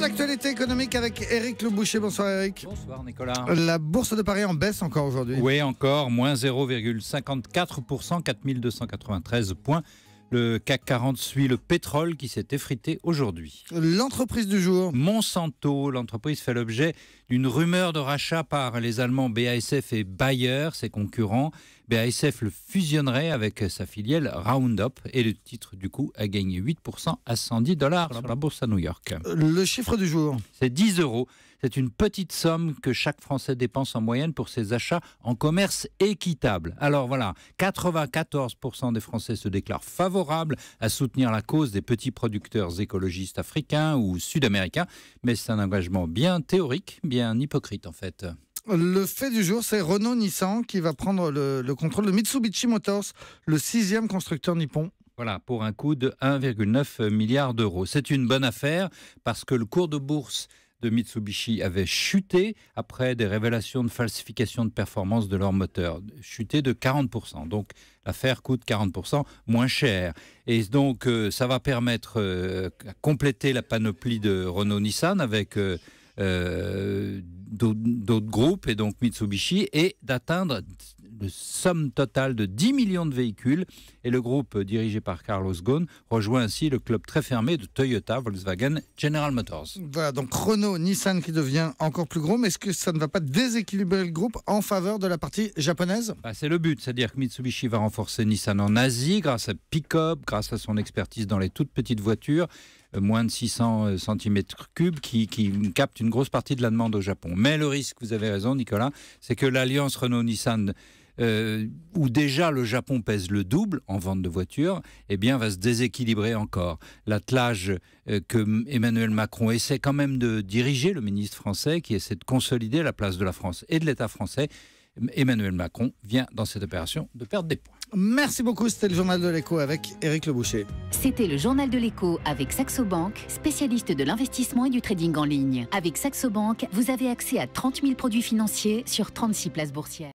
l'actualité économique avec Eric Leboucher. Bonsoir Eric. Bonsoir Nicolas. La bourse de Paris en baisse encore aujourd'hui. Oui, encore, moins 0,54%, 4293 points. Le CAC 40 suit le pétrole qui s'est effrité aujourd'hui. L'entreprise du jour. Monsanto, l'entreprise fait l'objet d'une rumeur de rachat par les Allemands BASF et Bayer, ses concurrents. BASF le fusionnerait avec sa filiale Roundup et le titre du coup a gagné 8% à 110 dollars sur la bourse à New York. Le chiffre du jour C'est 10 euros. C'est une petite somme que chaque Français dépense en moyenne pour ses achats en commerce équitable. Alors voilà, 94% des Français se déclarent favorables à soutenir la cause des petits producteurs écologistes africains ou sud-américains, mais c'est un engagement bien théorique, bien hypocrite en fait. Le fait du jour, c'est Renault Nissan qui va prendre le, contrôle de Mitsubishi Motors, le sixième constructeur nippon. Voilà, pour un coût de 1,9 milliard d'euros. C'est une bonne affaire parce que le cours de bourse de Mitsubishi avait chuté après des révélations de falsification de performance de leur moteur, chuté de 40%. Donc l'affaire coûte 40% moins cher. Et donc euh, ça va permettre de euh, compléter la panoplie de Renault-Nissan avec... Euh, d'autres groupes et donc Mitsubishi et d'atteindre de somme totale de 10 millions de véhicules. Et le groupe euh, dirigé par Carlos Ghosn rejoint ainsi le club très fermé de Toyota, Volkswagen, General Motors. Voilà, donc Renault, Nissan qui devient encore plus gros. Mais est-ce que ça ne va pas déséquilibrer le groupe en faveur de la partie japonaise bah, C'est le but, c'est-à-dire que Mitsubishi va renforcer Nissan en Asie grâce à Pickup, grâce à son expertise dans les toutes petites voitures. Euh, moins de 600 cm3 euh, qui, qui capte une grosse partie de la demande au Japon. Mais le risque, vous avez raison Nicolas, c'est que l'alliance Renault-Nissan euh, où déjà le Japon pèse le double en vente de voitures, eh bien va se déséquilibrer encore. L'attelage que Emmanuel Macron essaie quand même de diriger, le ministre français, qui essaie de consolider la place de la France et de l'État français, Emmanuel Macron vient dans cette opération de perdre des points. Merci beaucoup, c'était le journal de l'écho avec Éric Leboucher. C'était le journal de l'écho avec Saxo Bank, spécialiste de l'investissement et du trading en ligne. Avec Saxo Bank, vous avez accès à 30 000 produits financiers sur 36 places boursières.